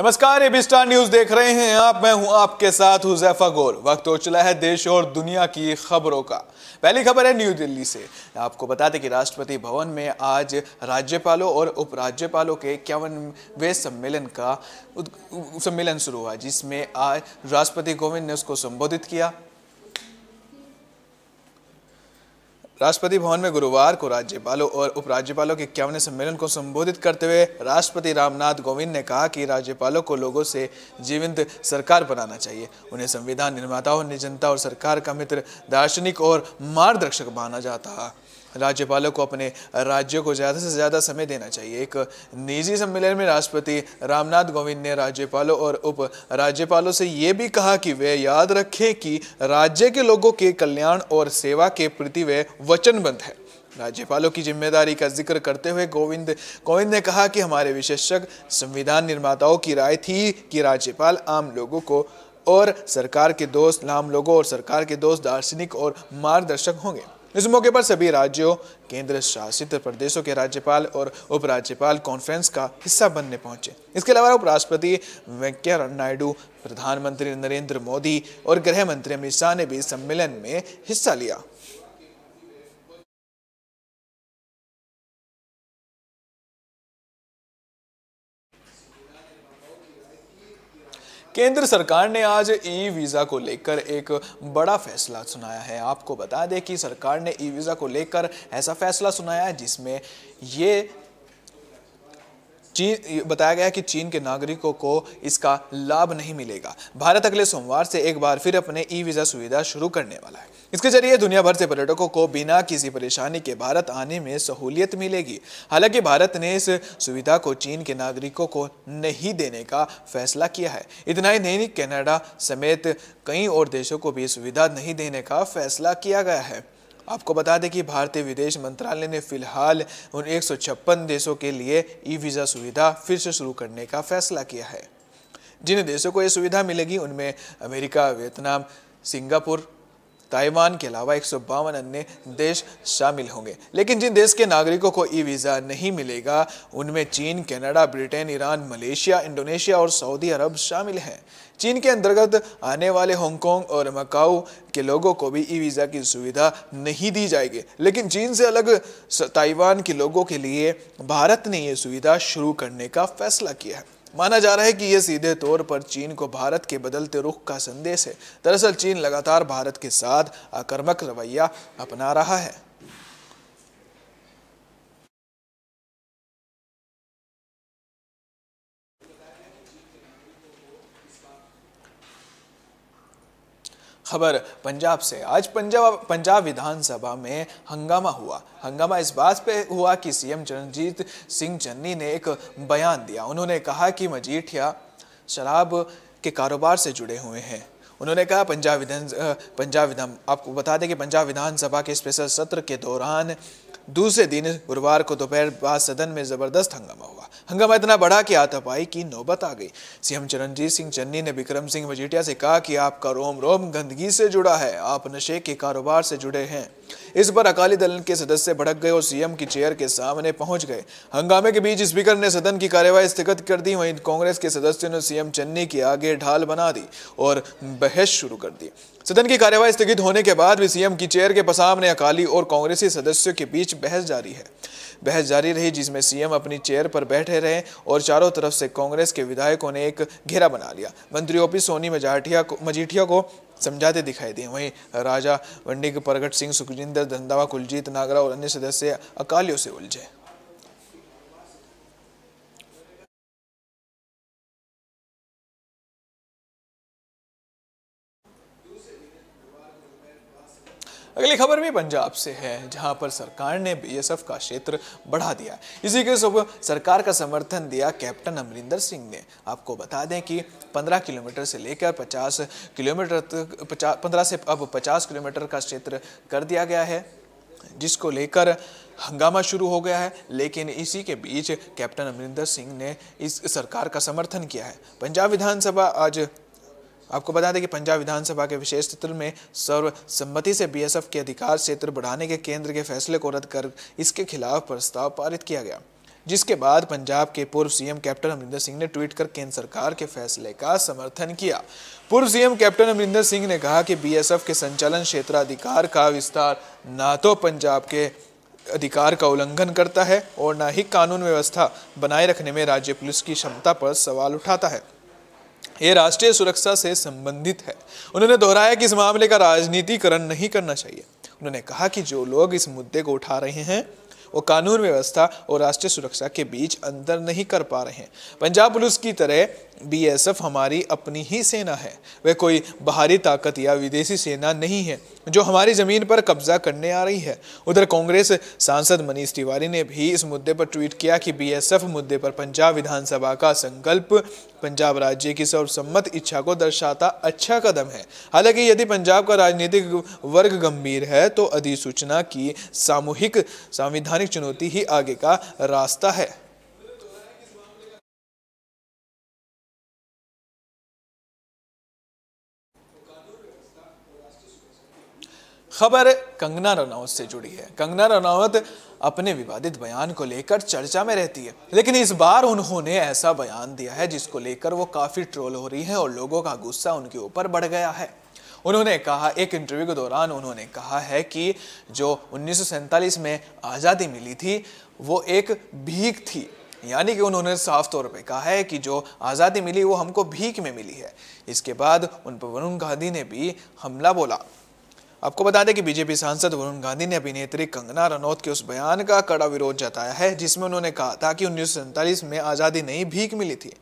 नमस्कार AB star news देख रहे हैं आप मैं हूं आपके साथ हुजैफा गोर वक्त हो चला है देश और दुनिया की खबरों का पहली खबर है न्यू दिल्ली से आपको बता दें कि राष्ट्रपति भवन में आज राज्यपालों और उपराज्यपालों के इक्यावनवे सम्मेलन का सम्मेलन शुरू हुआ जिसमें आज राष्ट्रपति कोविंद ने उसको संबोधित किया राष्ट्रपति भवन में गुरुवार को राज्यपालों और उपराज्यपालों के इक्यावनवे सम्मेलन को संबोधित करते हुए राष्ट्रपति रामनाथ कोविंद ने कहा कि राज्यपालों को लोगों से जीवंत सरकार बनाना चाहिए उन्हें संविधान निर्माताओं ने जनता और सरकार का मित्र दार्शनिक और मार्गदर्शक माना जाता है राज्यपालों को अपने राज्यों को ज़्यादा से ज़्यादा समय देना चाहिए एक निजी सम्मेलन में राष्ट्रपति रामनाथ कोविंद ने राज्यपालों और उप राज्यपालों से ये भी कहा कि वे याद रखें कि राज्य के लोगों के कल्याण और सेवा के प्रति वे वचनबद्ध है राज्यपालों की जिम्मेदारी का जिक्र करते हुए गोविंद कोविंद ने कहा कि हमारे विशेषज्ञ संविधान निर्माताओं की राय थी कि राज्यपाल आम लोगों को और सरकार के दोस्त आम लोगों और सरकार के दोस्त दार्शनिक और मार्गदर्शक होंगे इस मौके पर सभी राज्यों केंद्र शासित प्रदेशों के राज्यपाल और उपराज्यपाल कॉन्फ्रेंस का हिस्सा बनने पहुंचे इसके अलावा उपराष्ट्रपति वेंकैया नायडू प्रधानमंत्री नरेंद्र मोदी और गृह मंत्री अमित शाह ने भी सम्मेलन में हिस्सा लिया केंद्र सरकार ने आज ई वीज़ा को लेकर एक बड़ा फैसला सुनाया है आपको बता दें कि सरकार ने ई वीज़ा को लेकर ऐसा फैसला सुनाया है जिसमें ये चीन बताया गया कि चीन के नागरिकों को इसका लाभ नहीं मिलेगा भारत अगले सोमवार से एक बार फिर अपने ई वीज़ा सुविधा शुरू करने वाला है इसके जरिए दुनिया भर से पर्यटकों को बिना किसी परेशानी के भारत आने में सहूलियत मिलेगी हालांकि भारत ने इस सुविधा को चीन के नागरिकों को नहीं देने का फैसला किया है इतना ही नहीं कनाडा समेत कई और देशों को भी सुविधा नहीं देने का फैसला किया गया है आपको बता दें कि भारतीय विदेश मंत्रालय ने फिलहाल उन एक देशों के लिए ई वीज़ा सुविधा फिर से शुरू करने का फैसला किया है जिन देशों को ये सुविधा मिलेगी उनमें अमेरिका वियतनाम सिंगापुर ताइवान के अलावा एक अन्य देश शामिल होंगे लेकिन जिन देश के नागरिकों को ई वीज़ा नहीं मिलेगा उनमें चीन Canada Britain Iran Malaysia Indonesia और सऊदी अरब शामिल हैं चीन के अंतर्गत आने वाले हांगकॉन्ग और मकाऊ के लोगों को भी ई वीज़ा की सुविधा नहीं दी जाएगी लेकिन चीन से अलग ताइवान के लोगों के लिए भारत ने ये सुविधा शुरू करने का फैसला किया है माना जा रहा है कि यह सीधे तौर पर चीन को भारत के बदलते रुख का संदेश है दरअसल चीन लगातार भारत के साथ आक्रामक रवैया अपना रहा है खबर पंजाब से आज पंजाब पंजाब विधानसभा में हंगामा हुआ हंगामा इस बात पे हुआ कि सीएम चरणजीत सिंह चन्नी ने एक बयान दिया उन्होंने कहा कि मजीठिया शराब के कारोबार से जुड़े हुए हैं उन्होंने कहा पंजाब विधान पंजाब विधान आपको बता दें कि पंजाब विधानसभा के स्पेशल सत्र के दौरान दूसरे दिन गुरुवार को दोपहर बाद सदन में जबरदस्त हंगामा हुआ हंगामा इतना बड़ा कि आतापाई की नौबत आ गई सीएम चरणजीत सिंह चन्नी ने विक्रम सिंह मजीठिया से कहा कि आपका रोम रोम गंदगी से जुड़ा है आप नशे के कारोबार से जुड़े हैं इस पर अकाली दल के सदस्य भड़क गए और सीएम की चेयर के सामने पहुंच गए हंगामे के बीच स्पीकर ने सदन की कार्यवाही स्थगित कर दी वहीं कांग्रेस के सदस्यों ने सीएम चन्नी के आगे ढाल बना दी और बहस शुरू कर दी सदन की कार्यवाही स्थगित होने के बाद भी सीएम की चेयर के ने अकाली और कांग्रेसी सदस्यों के बीच बहस जारी है बहस जारी रही जिसमें सीएम अपनी चेयर पर बैठे रहे और चारों तरफ से कांग्रेस के विधायकों ने एक घेरा बना लिया मंत्री ओपी सोनी मजाठिया को मजीठिया को समझाते दिखाई दिए वहीं राजा वंडिक प्रगट सिंह सुखजिंदर धंधावा कुलजीत नागरा और अन्य सदस्य अकालियों से उलझे अगली खबर भी पंजाब से है जहां पर सरकार ने बीएसएफ का क्षेत्र बढ़ा दिया इसी के सुबह सरकार का समर्थन दिया कैप्टन अमरिंदर सिंह ने आपको बता दें कि 15 किलोमीटर से लेकर 50 किलोमीटर तक पचास पंद्रह से अब 50 किलोमीटर का क्षेत्र कर दिया गया है जिसको लेकर हंगामा शुरू हो गया है लेकिन इसी के बीच कैप्टन अमरिंदर सिंह ने इस सरकार का समर्थन किया है पंजाब विधानसभा आज आपको बता दें कि पंजाब विधानसभा के विशेष सत्र में सर्वसम्मति से बीएसएफ के अधिकार क्षेत्र बढ़ाने के केंद्र के फैसले को रद्द कर इसके खिलाफ प्रस्ताव पारित किया गया जिसके बाद पंजाब के पूर्व सीएम कैप्टन अमरिंदर सिंह ने ट्वीट कर केंद्र सरकार के फैसले का समर्थन किया पूर्व सीएम कैप्टन अमरिंदर सिंह ने कहा कि बीएसएफ के संचालन क्षेत्राधिकार का विस्तार न तो पंजाब के अधिकार का उल्लंघन करता है और न ही कानून व्यवस्था बनाए रखने में राज्य पुलिस की क्षमता पर सवाल उठाता है ये राष्ट्रीय सुरक्षा से संबंधित है उन्होंने दोहराया कि इस मामले का राजनीतिकरण नहीं करना चाहिए उन्होंने कहा कि जो लोग इस मुद्दे को उठा रहे हैं वो कानून व्यवस्था और राष्ट्रीय सुरक्षा के बीच अंतर नहीं कर पा रहे हैं पंजाब पुलिस की तरह बीएसएफ हमारी अपनी ही सेना है वह कोई बाहरी ताकत या विदेशी सेना नहीं है जो हमारी ज़मीन पर कब्जा करने आ रही है उधर कांग्रेस सांसद मनीष तिवारी ने भी इस मुद्दे पर ट्वीट किया कि बीएसएफ मुद्दे पर पंजाब विधानसभा का संकल्प पंजाब राज्य की सर्वसम्मत इच्छा को दर्शाता अच्छा कदम है हालांकि यदि पंजाब का राजनीतिक वर्ग गंभीर है तो अधिसूचना की सामूहिक संविधान संवैधानिक चुनौती ही आगे का रास्ता है खबर कंगना रनौत से जुड़ी है कंगना रनौत अपने विवादित बयान को लेकर चर्चा में रहती है लेकिन इस बार उन्होंने ऐसा बयान दिया है जिसको लेकर वो काफी ट्रोल हो रही है और लोगों का गुस्सा उनके ऊपर बढ़ गया है उन्होंने कहा एक इंटरव्यू के दौरान उन्होंने कहा है कि जो उन्नीस में आज़ादी मिली थी वो एक भीख थी यानी कि उन्होंने साफ तौर पे कहा है कि जो आज़ादी मिली वो हमको भीख में मिली है इसके बाद उन पर वरुण गांधी ने भी हमला बोला आपको बता दें कि बीजेपी सांसद वरुण गांधी ने अभिनेत्री कंगना रनौत के उस बयान का कड़ा विरोध जताया है जिसमें उन्होंने कहा था कि उन्नीस में आज़ादी नहीं भीख मिली थी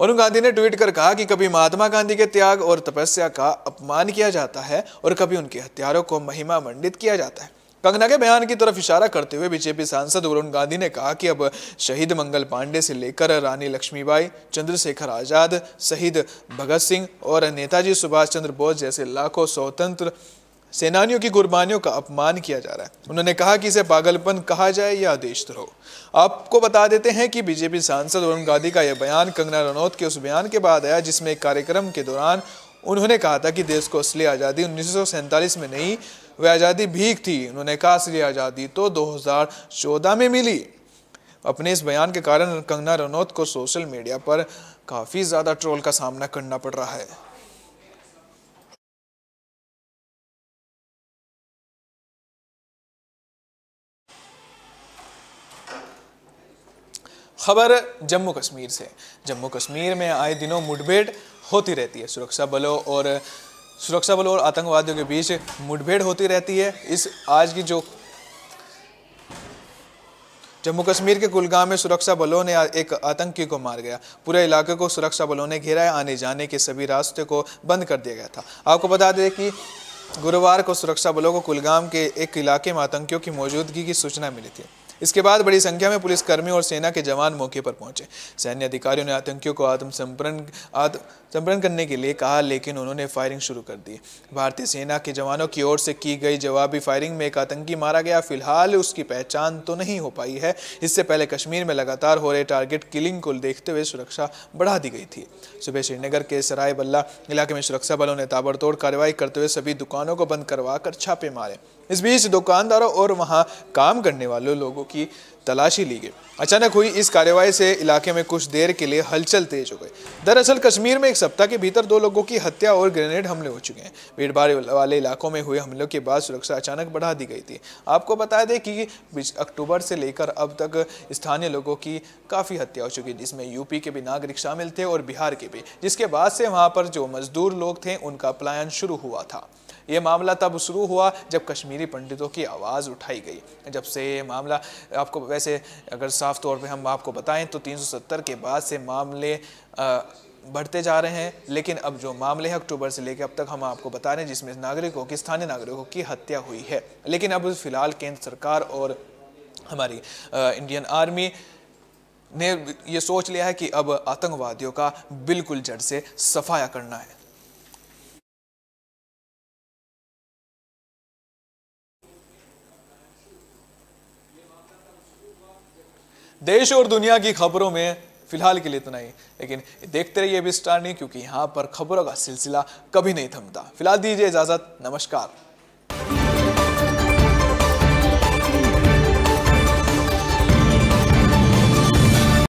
वरुण गांधी ने ट्वीट कर कहा कि कभी महात्मा गांधी के त्याग और तपस्या का अपमान किया जाता है और कभी उनके हथियारों को महिमा मंडित किया जाता है कंगना के बयान की तरफ इशारा करते हुए बीजेपी सांसद वरुण गांधी ने कहा कि अब शहीद मंगल पांडे से लेकर रानी लक्ष्मीबाई चंद्रशेखर आजाद शहीद भगत सिंह और नेताजी सुभाष चंद्र बोस जैसे लाखों स्वतंत्र सेनानियों की कुर्बानियों का अपमान किया जा रहा है उन्होंने कहा कि इसे पागलपन कहा जाए या आदेश देशद्रोह आपको बता देते हैं कि बीजेपी सांसद वरुण गांधी का यह बयान कंगना रनौत के उस बयान के बाद आया जिसमें एक कार्यक्रम के दौरान उन्होंने कहा था कि देश को असली आज़ादी उन्नीस में नहीं वह आज़ादी भीख थी उन्होंने कहा असली आज़ादी तो दो में मिली अपने इस बयान के कारण कंगना रनौत को सोशल मीडिया पर काफ़ी ज़्यादा ट्रोल का सामना करना पड़ रहा है खबर जम्मू कश्मीर से जम्मू कश्मीर में आए दिनों मुठभेड़ होती रहती है सुरक्षा बलों और सुरक्षा बलों और आतंकवादियों के बीच मुठभेड़ होती रहती है इस आज की जो जम्मू कश्मीर के कुलगाम में सुरक्षा बलों ने एक आतंकी को मार गया पूरे इलाके को सुरक्षा बलों ने घेरा आने जाने के सभी रास्ते को बंद कर दिया गया था आपको बता दें कि गुरुवार को सुरक्षा बलों को कुलगाम के एक इलाके में आतंकियों की मौजूदगी की सूचना मिली थी इसके बाद बड़ी संख्या में पुलिसकर्मियों और सेना के जवान मौके पर पहुंचे सैन्य अधिकारियों ने आतंकियों को आत्मसंपरण आत्मसंपरण करने के लिए कहा लेकिन उन्होंने फायरिंग शुरू कर दी भारतीय सेना के जवानों की ओर से की गई जवाबी फायरिंग में एक आतंकी मारा गया फिलहाल उसकी पहचान तो नहीं हो पाई है इससे पहले कश्मीर में लगातार हो रहे टारगेट किलिंग को देखते हुए सुरक्षा बढ़ा दी गई थी सुबह श्रीनगर के सराय बल्ला इलाके में सुरक्षा बलों ने ताबड़तोड़ कार्रवाई करते हुए सभी दुकानों को बंद करवा छापे मारे इस बीच दुकानदारों और वहां काम करने वाले लोगों की तलाशी ली गई अचानक हुई इस कार्रवाई से इलाके में कुछ देर के लिए हलचल तेज हो गई दरअसल कश्मीर में एक सप्ताह के भीतर दो लोगों की हत्या और ग्रेनेड हमले हो चुके हैं भीड़ भाड़ वाले इलाकों में हुए हमलों के बाद सुरक्षा अचानक बढ़ा दी गई थी आपको बता दें कि अक्टूबर से लेकर अब तक स्थानीय लोगों की काफ़ी हत्या हो चुकी जिसमें यूपी के भी नागरिक शामिल थे और बिहार के भी जिसके बाद से वहाँ पर जो मजदूर लोग थे उनका पलायन शुरू हुआ था ये मामला तब शुरू हुआ जब कश्मीरी पंडितों की आवाज़ उठाई गई जब से ये मामला आपको वैसे अगर साफ तौर पे हम आपको बताएं तो 370 के बाद से मामले आ, बढ़ते जा रहे हैं लेकिन अब जो मामले हैं अक्टूबर से लेकर अब तक हम आपको बता रहे हैं जिसमें नागरिकों की स्थानीय नागरिकों की हत्या हुई है लेकिन अब फिलहाल केंद्र सरकार और हमारी इंडियन आर्मी ने ये सोच लिया है कि अब आतंकवादियों का बिल्कुल जड़ से सफाया करना है देश और दुनिया की खबरों में फिलहाल के लिए इतना ही लेकिन देखते रहिए भी स्टार नहीं क्योंकि यहाँ पर खबरों का सिलसिला कभी नहीं थमता फिलहाल दीजिए इजाज़त नमस्कार